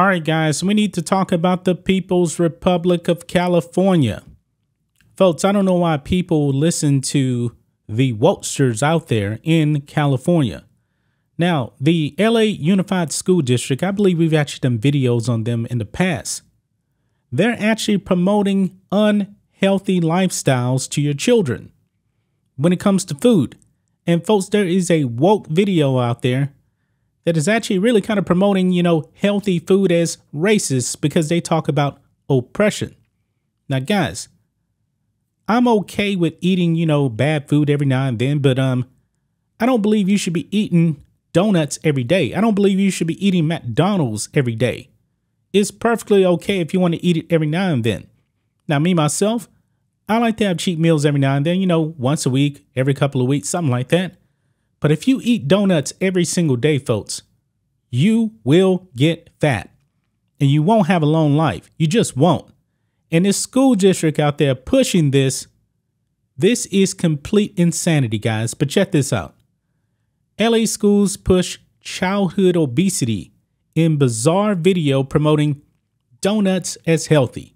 All right, guys, we need to talk about the People's Republic of California. Folks, I don't know why people listen to the Waltzers out there in California. Now, the LA Unified School District, I believe we've actually done videos on them in the past. They're actually promoting unhealthy lifestyles to your children when it comes to food. And folks, there is a woke video out there that is actually really kind of promoting, you know, healthy food as racist because they talk about oppression. Now, guys, I'm okay with eating, you know, bad food every now and then, but um, I don't believe you should be eating donuts every day. I don't believe you should be eating McDonald's every day. It's perfectly okay if you want to eat it every now and then. Now, me myself, I like to have cheat meals every now and then, you know, once a week, every couple of weeks, something like that. But if you eat donuts every single day, folks, you will get fat and you won't have a long life. You just won't. And this school district out there pushing this, this is complete insanity, guys. But check this out LA schools push childhood obesity in bizarre video promoting donuts as healthy.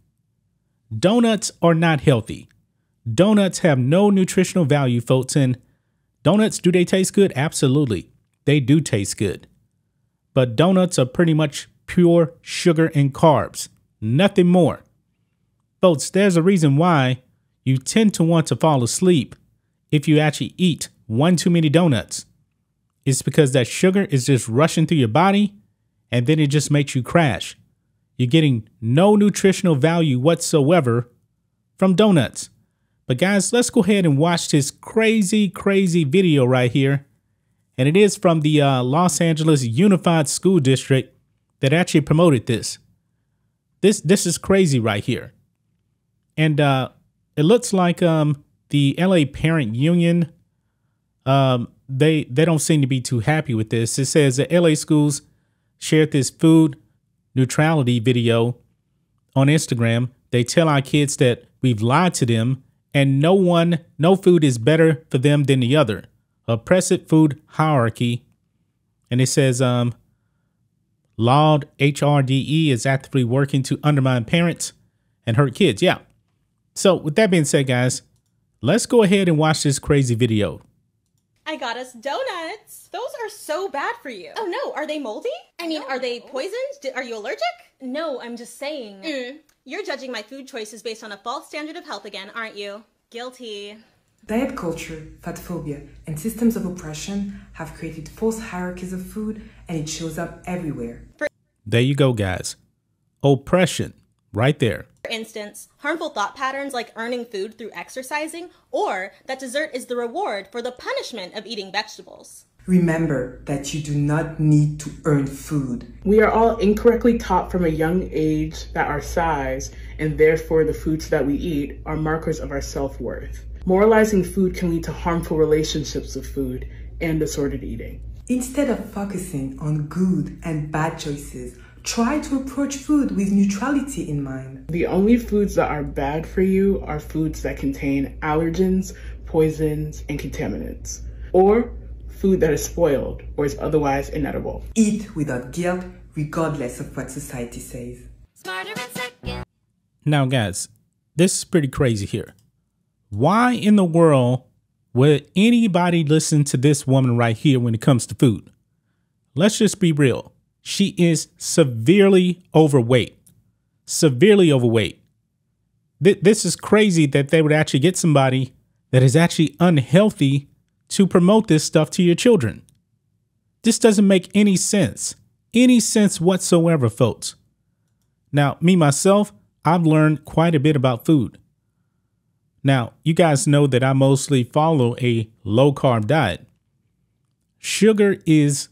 Donuts are not healthy. Donuts have no nutritional value, folks, and Donuts, do they taste good? Absolutely. They do taste good. But donuts are pretty much pure sugar and carbs, nothing more. Folks, there's a reason why you tend to want to fall asleep if you actually eat one too many donuts. It's because that sugar is just rushing through your body and then it just makes you crash. You're getting no nutritional value whatsoever from donuts. But guys, let's go ahead and watch this crazy, crazy video right here. And it is from the uh, Los Angeles Unified School District that actually promoted this. This this is crazy right here. And uh, it looks like um, the LA Parent Union, um, they, they don't seem to be too happy with this. It says that LA schools shared this food neutrality video on Instagram. They tell our kids that we've lied to them and no one, no food is better for them than the other. Oppressive food hierarchy. And it says, um, Laud HRDE is actively working to undermine parents and hurt kids. Yeah. So with that being said, guys, let's go ahead and watch this crazy video. I got us donuts. Those are so bad for you. Oh no, are they moldy? I mean, no. are they poisoned? Are you allergic? No, I'm just saying. Mm. You're judging my food choices based on a false standard of health again, aren't you? Guilty. Diet culture, fat phobia, and systems of oppression have created false hierarchies of food, and it shows up everywhere. For there you go, guys. Oppression, right there. For instance, harmful thought patterns like earning food through exercising, or that dessert is the reward for the punishment of eating vegetables. Remember that you do not need to earn food. We are all incorrectly taught from a young age that our size, and therefore the foods that we eat, are markers of our self worth. Moralizing food can lead to harmful relationships with food and disordered eating. Instead of focusing on good and bad choices, try to approach food with neutrality in mind. The only foods that are bad for you are foods that contain allergens, poisons, and contaminants, or food that is spoiled or is otherwise inedible. Eat without guilt, regardless of what society says. Now, guys, this is pretty crazy here. Why in the world would anybody listen to this woman right here when it comes to food? Let's just be real. She is severely overweight. Severely overweight. Th this is crazy that they would actually get somebody that is actually unhealthy to promote this stuff to your children. This doesn't make any sense, any sense whatsoever, folks. Now, me myself, I've learned quite a bit about food. Now, you guys know that I mostly follow a low carb diet. Sugar is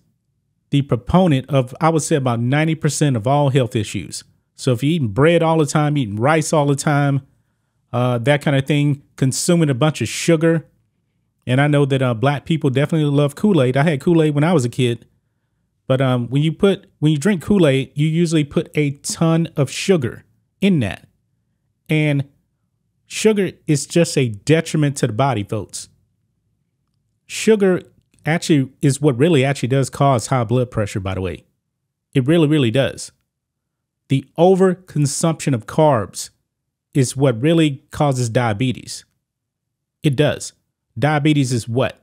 the proponent of, I would say, about 90% of all health issues. So if you're eating bread all the time, eating rice all the time, uh, that kind of thing, consuming a bunch of sugar, and I know that uh, black people definitely love Kool Aid. I had Kool Aid when I was a kid, but um, when you put when you drink Kool Aid, you usually put a ton of sugar in that, and sugar is just a detriment to the body, folks. Sugar actually is what really actually does cause high blood pressure. By the way, it really really does. The overconsumption of carbs is what really causes diabetes. It does. Diabetes is what?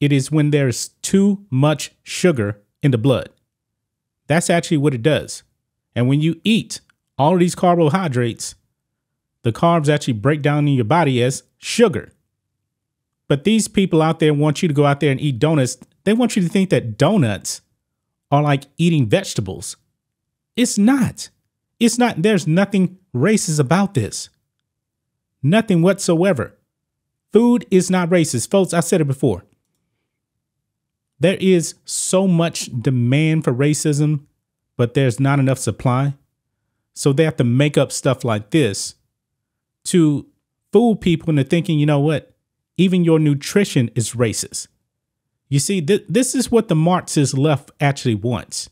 It is when there's too much sugar in the blood. That's actually what it does. And when you eat all of these carbohydrates, the carbs actually break down in your body as sugar. But these people out there want you to go out there and eat donuts. They want you to think that donuts are like eating vegetables. It's not. It's not. There's nothing racist about this. Nothing whatsoever. Food is not racist. Folks, I said it before. There is so much demand for racism, but there's not enough supply. So they have to make up stuff like this to fool people into thinking, you know what? Even your nutrition is racist. You see, th- this is what the Marxist left actually wants.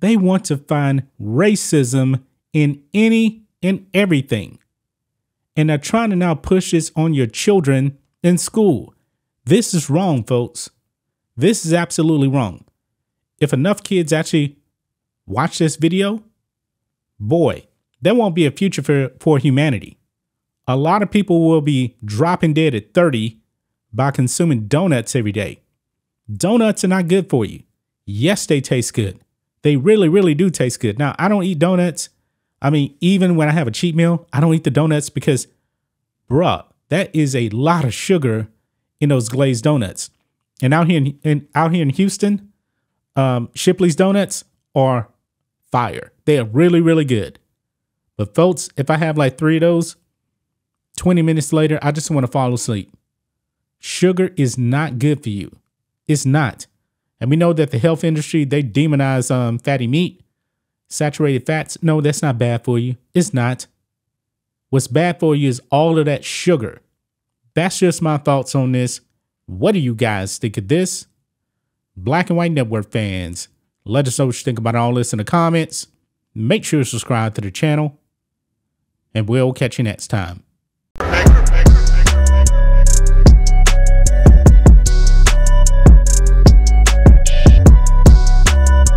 They want to find racism in any and everything and are trying to now push this on your children in school. This is wrong, folks. This is absolutely wrong. If enough kids actually watch this video, boy, there won't be a future for, for humanity. A lot of people will be dropping dead at 30 by consuming donuts every day. Donuts are not good for you. Yes, they taste good. They really, really do taste good. Now, I don't eat donuts. I mean, even when I have a cheat meal, I don't eat the donuts because, bruh, that is a lot of sugar in those glazed donuts. And out here in, in out here in Houston, um, Shipley's donuts are fire. They are really, really good. But folks, if I have like three of those, 20 minutes later, I just want to fall asleep. Sugar is not good for you. It's not. And we know that the health industry, they demonize um, fatty meat saturated fats, no, that's not bad for you. It's not. What's bad for you is all of that sugar. That's just my thoughts on this. What do you guys think of this? Black and White Network fans, let us know what you think about all this in the comments. Make sure to subscribe to the channel, and we'll catch you next time.